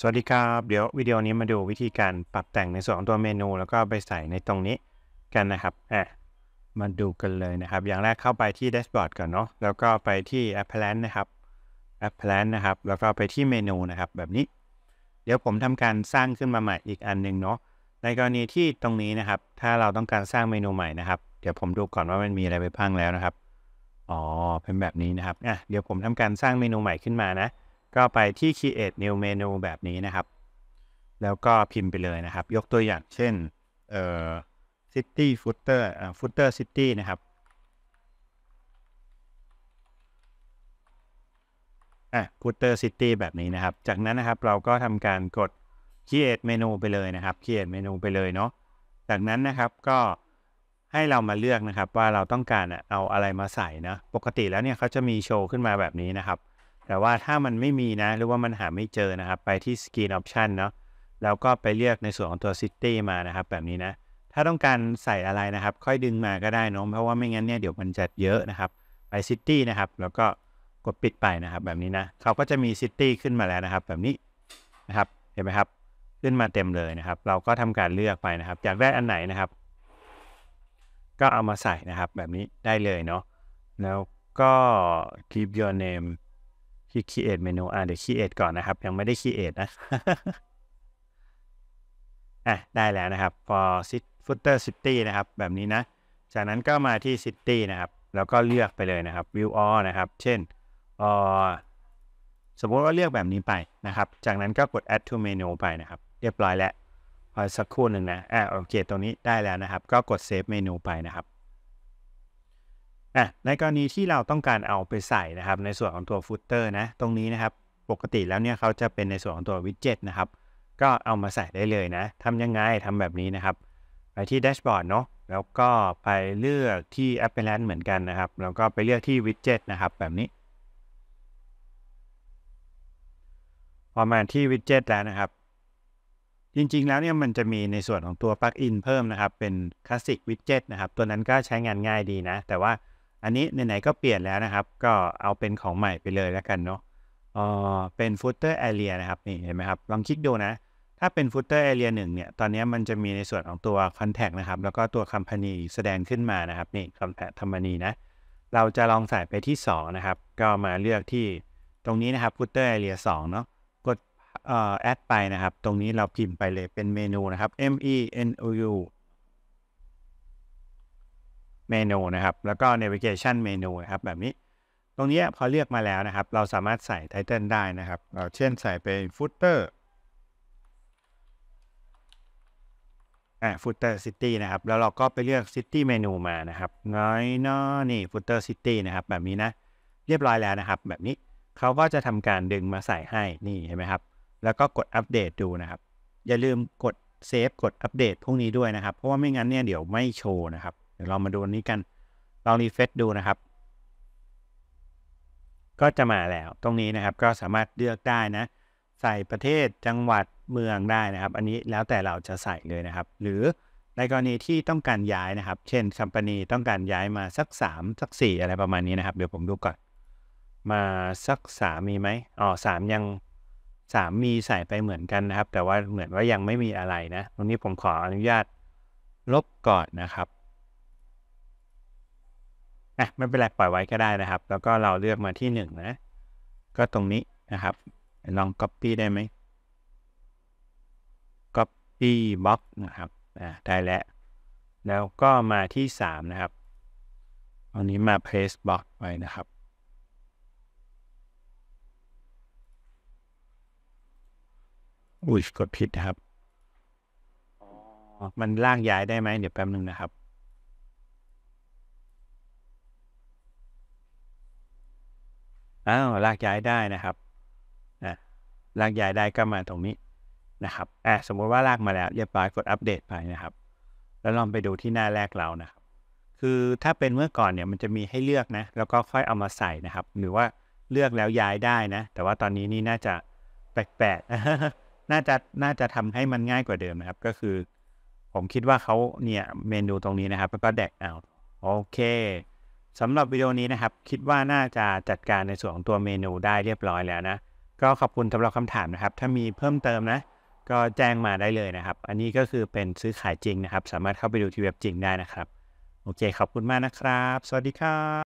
สวัสดีครับ เดี๋ยววิดีโอนี้มาดูวิธีการปรับแต่งในส่วนของตัวเมนู แล้วก็ไปใส่ในตรงนี้กันนะครับอ่ะมาดูกันเลยนะครับ อย่างแรกเข้าไปที่แดชบอร์ดก่อนเนาะแล้วก็ไปที่แอปพล a n c e นะครับแอปพล a n c e นะครับ แล้วก็ไปที่เมนูนะครับ แบบนี้ เดี๋ยวผมทำการสร้างขึ้นมาใหม่อีกอันหนึ่งเนาะในกรณีที่ตรงนี้นะครับ ถ้าเราต้องการสร้างเมนูใหม่นะครับเดี๋ยวผมดูก่อนว่ามันมีอะไรไปพังแล้วนะครับอ๋อเป็นแบบนี้นะครับอ่ะเดี๋ยวผมทำการสร้างเมนูใหม่ขึ้นมานะก็ไปที่ create new menu แบบนี้นะครับ แล้วก็พิมพ์ไปเลยนะครับ ยกตัวอย่างเช่นเอ่อ city footer อ่า footer city นะครับอ่ะ footer city แบบนี้นะครับ จากนั้นนะครับเราก็ทำการกด create menu ไปเลยนะครับ create menu ไปเลยเนาะจากนั้นนะครับก็ให้เรามาเลือกนะครับว่าเราต้องการเอาอะไรมาใส่นะปกติแล้วเนี่ยเขาจะมีโชว์ขึ้นมาแบบนี้นะครับแต่ว่าถ้ามันไม่มีนะ หรือว่ามันหาไม่เจอนะครับ ไปที่ Screen Option เนาะแล้วก็ไปเลือกในส่วนของตัว City มานะครับ แบบนี้นะ ถ้าต้องการใส่อะไรนะครับ ค่อยดึงมาก็ได้น้องเพราะว่าไม่งั้นเนี่ยเดี๋ยวมันจะเยอะนะครับ ไป City นะครับแล้วก็กดปิดไปนะครับ แบบนี้นะเขาก็จะมี City ขึ้นมาแล้วนะครับ แบบนี้นะครับ เห็นไหมครับ ขึ้นมาเต็มเลยนะครับ เราก็ทำการเลือกไปนะครับอยากได้อันไหนนะครับ ก็เอามาใส่นะครับแบบนี้ได้เลยเนาะแล้วก็ keep your name คีด create menu อ่าเดี๋ยว create ก่อนนะครับ ยังไม่ได้ create นะอ่ะได้แล้วนะครับ for footer city นะครับ แบบนี้นะ จากนั้นก็มาที่ city นะครับ แล้วก็เลือกไปเลยนะครับ view all นะครับ เช่นอสมมติว่าเลือกแบบนี้ไปนะครับ จากนั้นก็กด add to menu ไปนะครับ เรียบร้อยแล้วพอสักครู่หนึ่งนะอ่าโอเคตรงนี้ได้แล้วนะครับ ก็กด save menu ไปนะครับอ่ะในกรณีที่เราต้องการเอาไปใส่นะครับ ในส่วนของตัวฟุตเตอร์นะตรงนี้นะครับ ปกติแล้วเนี่ยเขาจะเป็นในส่วนของตัววิดเจ็ตนะครับก็เอามาใส่ได้เลยนะทำยังไงทำแบบนี้นะครับ ไปที่แดชบอร์ดเนาะแล้วก็ไปเลือกที่ Appearance เหมือนกันนะครับแล้วก็ไปเลือกที่วิดเจ็ตนะครับ แบบนี้พอมาที่วิดเจ็ตแล้วนะครับ จริงๆแล้วเนี่ยมันจะมีในส่วนของตัวปลั๊กอินเพิ่มนะครับ เป็นลาสสิกวิดเจ็ตนะครับ ตัวนั้นก็ใช้งานง่ายดีนะ แต่ว่าอันนี้ไหนๆก็เปลี่ยนแล้วนะครับ ก็เอาเป็นของใหม่ไปเลยแล้วกันเนาะเออเป็นฟุตเตอร์แอเรียนะครับ นี่ เห็นไหมครับ ลองคลิกดูนะ ถ้าเป็นฟุตเตอร์แอเรียหนึ่งเนี่ยตอนนี้มันจะมีในส่วนของตัวคอนแทคนะครับ แล้วก็ตัวคัมพานีแสดงขึ้นมานะครับนี่คมแทคคัมพานีนะ เราจะลองใส่ไปที่ 2 นะครับ ก็มาเลือกที่ตรงนี้นะครับฟุตเตอร์แอเรียสเนาะกดแอดไปนะครับตรงนี้เราพิมพ์ไปเลยเป็นเมนูนะครับ M E N O U เมนูนะครับ แล้วก็ navigation เมนูครับแบบนี้ ตรงนี้พอเลือกมาแล้วนะครับ เราสามารถใส่ title ได้นะครับเเช่นใส่เป็น footer อ่า footer city นะครับ แล้วเราก็ไปเลือก city เมนูมานะครับ น้อยน้อนี่ footer city นะครับ แบบนี้นะ เรียบร้อยแล้วนะครับ แบบนี้เขาก็จะทำการดึงมาใส่ให้ นี่เห็นไหมครับ แล้วก็กดอัปเดตดูนะครับ อย่าลืมกดเซฟกดอัปเดตพวกนี้ด้วยนะครับ เพราะว่าไม่งั้นเนี่ยเดี๋ยวไม่โชว์นะครับเดี๋ยวเรามาดูนี้กันลองรีเฟซดูนะครับ ก็จะมาแล้ว ตรงนี้นะครับก็สามารถเลือกได้นะ ใส่ประเทศจังหวัดเมืองได้นะครับ อันนี้แล้วแต่เราจะใส่เลยนะครับ หรือในกรณีที่ต้องการย้ายนะครับ เช่นคัมปานีต้องการย้ายมาสัก 3 สัก 4 อะไรประมาณนี้นะครับ เดี๋ยวผมดูก่อน มาสัก 3 มีไหมอ๋อสามยัง 3 มีใส่ไปเหมือนกันนะครับ แต่ว่าเหมือนว่ายังไม่มีอะไรนะ ตรงนี้ผมขออนุญาตลบก่อนนะครับอ่ะไม่เป็นไรปล่อยไว้ก็ได้นะครับ แล้วก็เราเลือกมาที่หนึ่งนะ ก็ตรงนี้นะครับ ลอง Copy ได้ไหม Copy Box นะครับอ่าได้แล้ว แล้วก็มาที่สามนะครับอันนี้มา p a s t e Box ไว้นะครับอุ้ยกดผิดครับมันลากย้ายได้ไหม เดี๋ยวแป๊บนึงนะครับอ้าวลากย้ายได้นะครับนะลากย้ายได้ก็มาตรงนี้ นะครับอ่สมมุติว่าลากมาแล้วเรียบร้อยกดอัปเดตไปนะครับ แล้วลองไปดูที่หน้าแรกเรานะครับ คือถ้าเป็นเมื่อก่อนเนี่ยมันจะมีให้เลือกนะแล้วก็ค่อยเอามาใส่นะครับ หรือว่าเลือกแล้วย้ายได้นะ แต่ว่าตอนนี้นี่ น่าจะแปลกๆน่าจะน่าจะทำให้มันง่ายกว่าเดิมนะครับ ก็คือ ผมคิดว่าเขาเนี่ยเมนูตรงนี้นะครับแล้วก็แดกเอาโอเคสำหรับวิดีโอนี้นะครับ คิดว่าน่าจะจัดการในส่วนของตัวเมนูได้เรียบร้อยแล้วนะ ก็ขอบคุณสำหรับคำถามนะครับ ถ้ามีเพิ่มเติมนะ ก็แจ้งมาได้เลยนะครับ อันนี้ก็คือเป็นซื้อขายจริงนะครับ สามารถเข้าไปดูที่เว็บจริงได้นะครับ โอเค ขอบคุณมากนะครับ สวัสดีครับ